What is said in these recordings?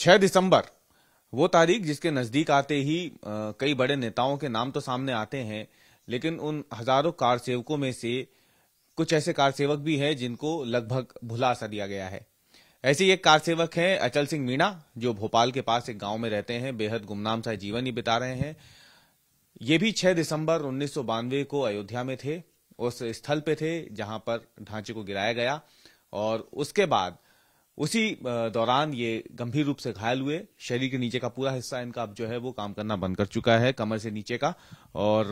छह दिसंबर वो तारीख जिसके नजदीक आते ही आ, कई बड़े नेताओं के नाम तो सामने आते हैं लेकिन उन हजारों कार सेवकों में से कुछ ऐसे कार सेवक भी हैं जिनको लगभग भुला सा दिया गया है ऐसे एक कार सेवक है अचल सिंह मीणा जो भोपाल के पास एक गांव में रहते हैं बेहद गुमनाम सा जीवन ही बिता रहे हैं ये भी 6 दिसंबर उन्नीस को अयोध्या में थे उस स्थल पे थे जहां पर ढांचे को गिराया गया और उसके बाद उसी दौरान ये गंभीर रूप से घायल हुए शरीर के नीचे का पूरा हिस्सा इनका अब जो है वो काम करना बंद कर चुका है कमर से नीचे का और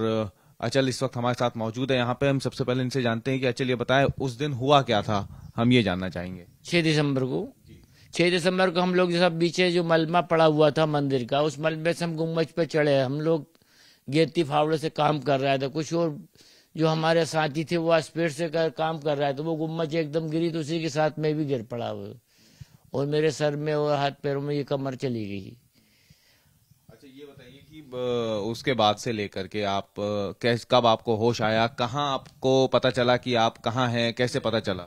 अचल इस वक्त हमारे साथ मौजूद है यहाँ पे हम सबसे पहले इनसे जानते हैं कि अचल ये बताए उस दिन हुआ क्या था हम ये जानना चाहेंगे छह दिसंबर को छह दिसंबर को हम लोग जैसा पीछे जो मलमा पड़ा हुआ था मंदिर का उस मलबे से हम गुम्बज पे चढ़े हम लोग गेती फावड़े से काम कर रहे थे कुछ और जो हमारे साथी थे वो स्पीड से कर, काम कर रहा था तो वो गुम्बज एकदम गिरी तो उसी के साथ में भी गिर पड़ा हुआ और मेरे सर में और हाथ पैरों में ये कमर चली गई अच्छा ये बताइए कि उसके बाद से लेकर के आप कैस कब आपको होश आया कहाँ आपको पता चला कि आप कहाँ हैं कैसे पता चला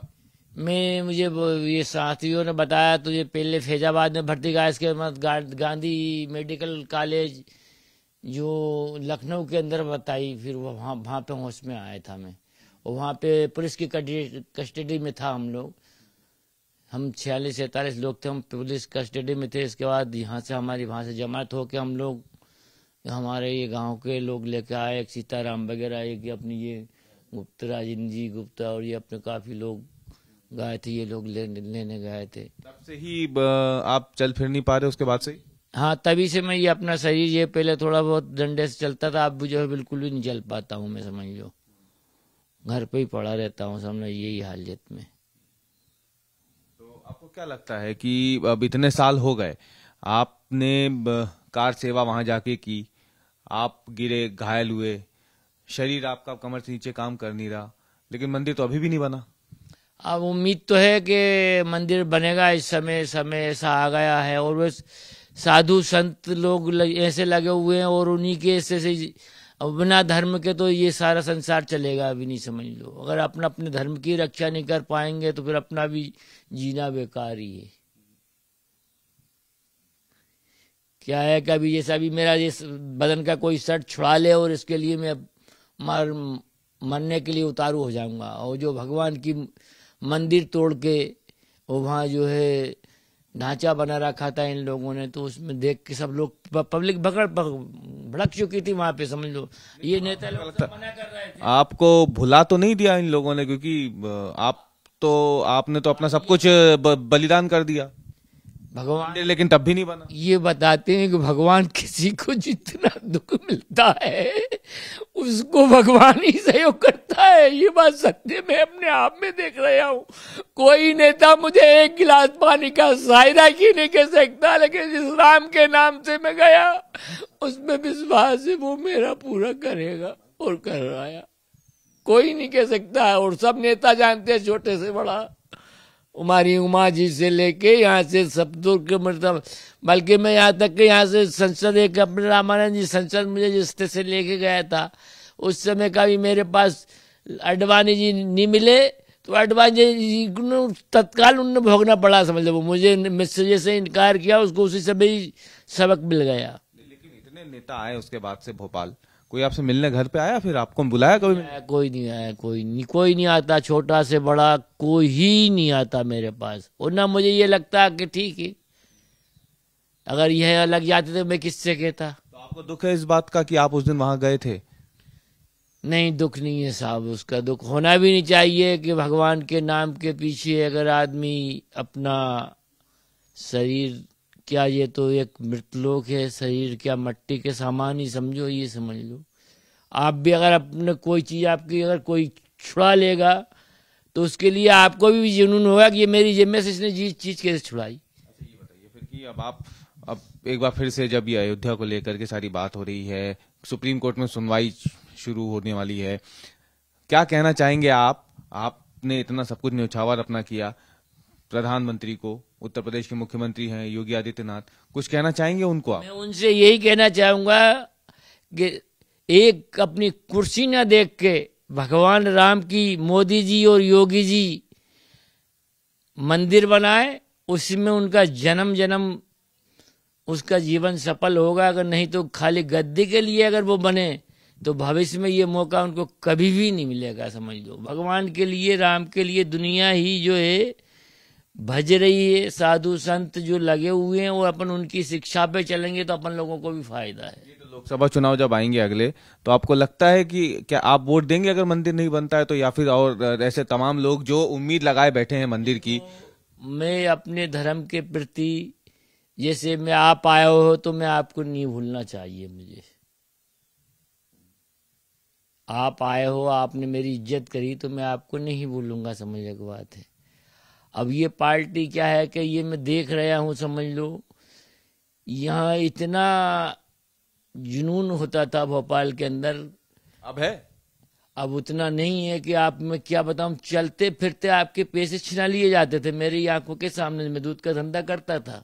मैं मुझे ये साथियों ने बताया तो ये पहले फैजाबाद में भर्ती गया इसके बाद गांधी मेडिकल कॉलेज जो लखनऊ के अंदर बताई फिर वहाँ वहाँ पे होश में आया था मैं और वहाँ पे पुलिस की कस्टडी में था हम लोग हम छियालीस सैतालीस लोग थे हम पुलिस कस्टडी में थे इसके बाद यहाँ से हमारी वहाँ से जमात होके हम लोग हमारे ये गांव के लोग लेके आए एक सीताराम वगैरह कि अपनी ये गुप्ता राजन जी गुप्ता और ये अपने काफ़ी लोग गए थे ये लोग ले, लेने गए थे तब से ही आप चल फिर नहीं पा रहे उसके बाद से हाँ तभी से मैं ये अपना शरीर ये पहले थोड़ा बहुत डंडे से चलता था अब जो है बिल्कुल भी नहीं चल पाता हूँ मैं समझ लो घर पे ही पड़ा रहता हूँ समझ यही हालियत में क्या लगता है कि अब इतने साल हो गए आपने कार सेवा वहां जाके की आप गिरे घायल हुए शरीर आपका कमर से नीचे काम कर नहीं रहा लेकिन मंदिर तो अभी भी नहीं बना अब उम्मीद तो है कि मंदिर बनेगा इस समय समय ऐसा आ गया है और बस साधु संत लोग लग, ऐसे लगे हुए हैं और उन्हीं के ऐसे अब बिना धर्म के तो ये सारा संसार चलेगा अभी नहीं समझ लो अगर अपना अपने धर्म की रक्षा नहीं कर पाएंगे तो फिर अपना भी जीना बेकार ही है क्या है कि अभी जैसा अभी मेरा इस बदन का कोई शर्ट छुड़ा ले और इसके लिए मैं मर मरने के लिए उतारू हो जाऊंगा और जो भगवान की मंदिर तोड़ के और वहाँ जो है ढांचा बना रखा था इन लोगों ने तो उसमें देख के सब लोग पब्लिक भगड़ भड़क चुकी थी वहां पे समझ लो ये नेता लोग मना कर रहे थे आपको भुला तो नहीं दिया इन लोगों ने क्योंकि आप तो आपने तो अपना सब कुछ बलिदान कर दिया भगवान लेकिन तब भी नहीं बना ये बताते हैं कि भगवान किसी को जितना दुख मिलता है उसको भगवान ही सहयोग करता है ये बात सत्य में अपने आप में देख रहा हूँ कोई नेता मुझे एक गिलास पानी का सहायता ही नहीं कह सकता लेकिन जिस राम के नाम से मैं गया उसमें विश्वास है वो मेरा पूरा करेगा और कर रहा है कोई नहीं कह सकता है और सब नेता जानते हैं छोटे से बड़ा हमारी उमा जी से लेके यहाँ से सप्तुर के मतलब बल्कि मैं यहाँ तक के यहाँ से संसद एक अपने रामानंद जी संसद मुझे जिस तरह से लेके गया था उस समय का भी मेरे पास अडवाणी जी नहीं मिले तो अडवाणी जी को तत्काल उन भोगना पड़ा समझ लो मुझे मिस्टर से इनकार किया उसको उसी समय सबक मिल गया लेकिन इतने नेता आए उसके बाद से भोपाल कोई आपसे मिलने घर पे आया फिर आपको बुलाया कभी आया, कोई नहीं आया कोई नहीं कोई नहीं आता छोटा से बड़ा कोई ही नहीं आता मेरे पास और ना मुझे ये लगता कि ठीक है अगर यह अलग जाते तो मैं किससे कहता तो आपको दुख है इस बात का कि आप उस दिन वहां गए थे नहीं दुख नहीं है साहब उसका दुख होना भी नहीं चाहिए कि भगवान के नाम के पीछे अगर आदमी अपना शरीर क्या ये तो एक मृतलोक है शरीर क्या मट्टी के सामान ही समझो ये समझ लो आप भी अगर अपने कोई चीज़ आपकी अगर कोई छुड़ा लेगा तो उसके लिए आपको भी जुनून होगा कि ये मेरी जिम्मे से इसने जिस चीज कैसे छुड़ाई अच्छा, ये बताइए फिर कि अब आप अब एक बार फिर से जब ये अयोध्या को लेकर के सारी बात हो रही है सुप्रीम कोर्ट में सुनवाई शुरू होने वाली है क्या कहना चाहेंगे आप आपने इतना सब कुछ न्यौछावर अपना किया प्रधानमंत्री को उत्तर प्रदेश के मुख्यमंत्री हैं योगी आदित्यनाथ कुछ कहना चाहेंगे उनको आप मैं उनसे यही कहना चाहूंगा कि एक अपनी कुर्सी न देख के भगवान राम की मोदी जी और योगी जी मंदिर बनाए उसमें उनका जन्म जन्म उसका जीवन सफल होगा अगर नहीं तो खाली गद्दी के लिए अगर वो बने तो भविष्य में ये मौका उनको कभी भी नहीं मिलेगा समझ लो भगवान के लिए राम के लिए दुनिया ही जो है भज रही है साधु संत जो लगे हुए हैं वो अपन उनकी शिक्षा पे चलेंगे तो अपन लोगों को भी फायदा है तो लोकसभा चुनाव जब आएंगे अगले तो आपको लगता है कि क्या आप वोट देंगे अगर मंदिर नहीं बनता है तो या फिर और ऐसे तमाम लोग जो उम्मीद लगाए बैठे हैं मंदिर की तो मैं अपने धर्म के प्रति जैसे मैं आप आया हो तो मैं आपको नहीं भूलना चाहिए मुझे आप आए हो आपने मेरी इज्जत करी तो मैं आपको नहीं भूलूंगा समझने की बात है अब ये पार्टी क्या है कि ये मैं देख रहा हूँ समझ लो यहाँ इतना जुनून होता था भोपाल के अंदर अब है अब उतना नहीं है कि आप मैं क्या बताऊं चलते फिरते आपके पैसे छिना लिए जाते थे मेरी आंखों के सामने मैं दूध का धंधा करता था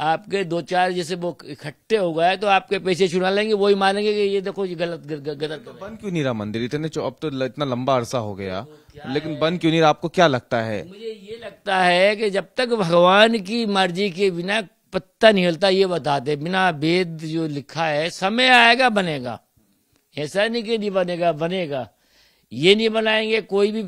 आपके दो चार जैसे वो इकट्ठे हो गए तो आपके पैसे छुड़ा लेंगे वही मानेंगे कि ये देखो ये गलत गलत तो बन क्यों नहीं रहा मंदिर इतने अब तो इतना लंबा अरसा हो गया तो लेकिन बन क्यों नहीं रहा आपको क्या लगता है मुझे ये लगता है कि जब तक भगवान की मर्जी के बिना पत्ता नहीं हिलता ये बताते बिना वेद जो लिखा है समय आएगा बनेगा ऐसा नहीं कि नहीं बनेगा बनेगा ये नहीं बनाएंगे कोई भी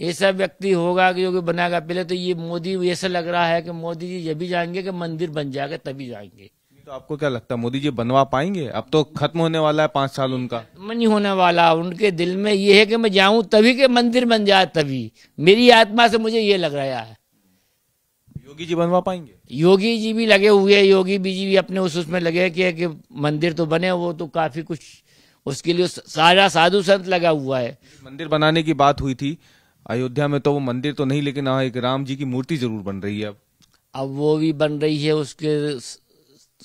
ऐसा व्यक्ति होगा कि योगी बनाएगा पहले तो ये मोदी ऐसा लग रहा है कि मोदी जी ये भी जाएंगे कि मंदिर बन जाएगा तभी जाएंगे तो आपको क्या लगता है मोदी जी बनवा पाएंगे अब तो खत्म होने वाला है पांच साल उनका मन नहीं होने वाला उनके दिल में ये है कि मैं जाऊं तभी के मंदिर बन जाए तभी मेरी आत्मा से मुझे ये लग रहा है योगी जी बनवा पाएंगे योगी जी भी लगे हुए है योगी जी भी अपने उस उसमें लगे कि, कि मंदिर तो बने वो तो काफी कुछ उसके लिए सारा साधु संत लगा हुआ है मंदिर बनाने की बात हुई थी अयोध्या में तो वो मंदिर तो नहीं लेकिन हाँ एक राम जी की मूर्ति जरूर बन रही है अब अब वो भी बन रही है उसके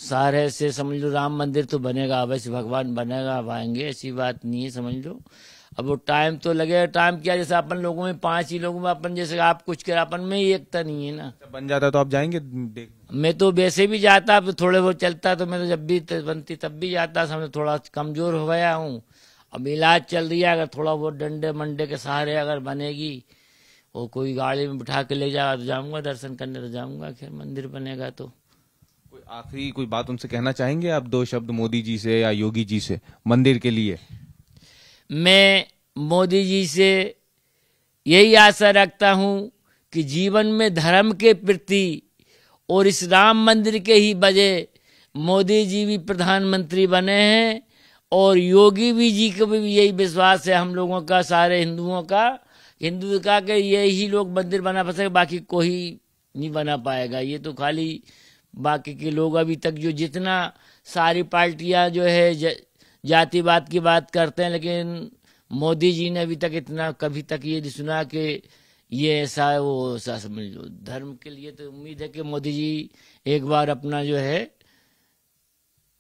सारे से समझ लो राम मंदिर तो बनेगा अवश्य भगवान बनेगा अब आएंगे ऐसी बात नहीं है समझ लो अब वो टाइम तो लगेगा टाइम क्या जैसे अपन लोगों में पांच ही लोगों में अपन जैसे आप कुछ कर अपन में ही एकता नहीं है ना बन जाता तो आप जाएंगे मैं तो वैसे भी जाता थोड़े बहुत चलता तो मैं तो जब भी बनती तब भी जाता समझ थोड़ा कमजोर हो गया हूँ अब इलाज चल रही है अगर थोड़ा बहुत डंडे मंडे के सहारे अगर बनेगी वो कोई गाड़ी में बिठा के ले जाएगा तो जाऊंगा दर्शन करने तो जाऊंगा खैर मंदिर बनेगा तो कोई आखिरी कोई बात उनसे कहना चाहेंगे आप दो शब्द मोदी जी से या योगी जी से मंदिर के लिए मैं मोदी जी से यही आशा रखता हूं कि जीवन में धर्म के प्रति और इस राम मंदिर के ही बजे मोदी जी भी प्रधानमंत्री बने हैं और योगी भी जी को भी यही विश्वास है हम लोगों का सारे हिंदुओं का हिंदू का के यही लोग मंदिर बना सके बाकी कोई नहीं बना पाएगा ये तो खाली बाकी के लोग अभी तक जो जितना सारी पार्टियां जो है जा, जातिवाद की बात करते हैं लेकिन मोदी जी ने अभी तक इतना कभी तक ये नहीं सुना कि ये ऐसा वो ऐसा समझ लो धर्म के लिए तो उम्मीद है कि मोदी जी एक बार अपना जो है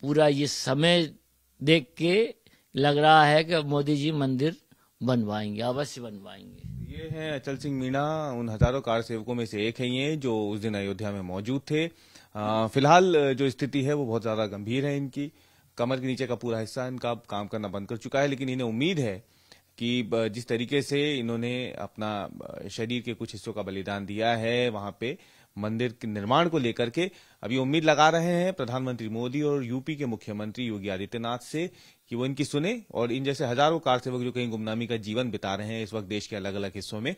पूरा ये समय देख के लग रहा है कि मोदी जी मंदिर बनवाएंगे अवश्य बनवाएंगे ये हैं अचल सिंह मीणा उन हजारों कार सेवकों में से एक है ये जो उस दिन अयोध्या में मौजूद थे फिलहाल जो स्थिति है वो बहुत ज्यादा गंभीर है इनकी कमर के नीचे का पूरा हिस्सा इनका काम करना बंद कर चुका है लेकिन इन्हें उम्मीद है कि जिस तरीके से इन्होंने अपना शरीर के कुछ हिस्सों का बलिदान दिया है वहां पे मंदिर के निर्माण को लेकर के अभी उम्मीद लगा रहे हैं प्रधानमंत्री मोदी और यूपी के मुख्यमंत्री योगी आदित्यनाथ से कि वो इनकी सुने और इन जैसे हजारों कार सेवक जो कहीं गुमनामी का जीवन बिता रहे हैं इस वक्त देश के अलग अलग हिस्सों में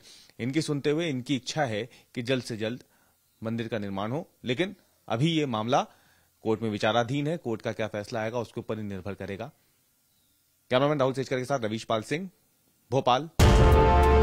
इनकी सुनते हुए इनकी इच्छा है कि जल्द से जल्द मंदिर का निर्माण हो लेकिन अभी ये मामला कोर्ट में विचाराधीन है कोर्ट का क्या फैसला आएगा उसके ऊपर निर्भर करेगा कैमरामैन राहुल सेजकर के साथ रवीश पाल सिंह भोपाल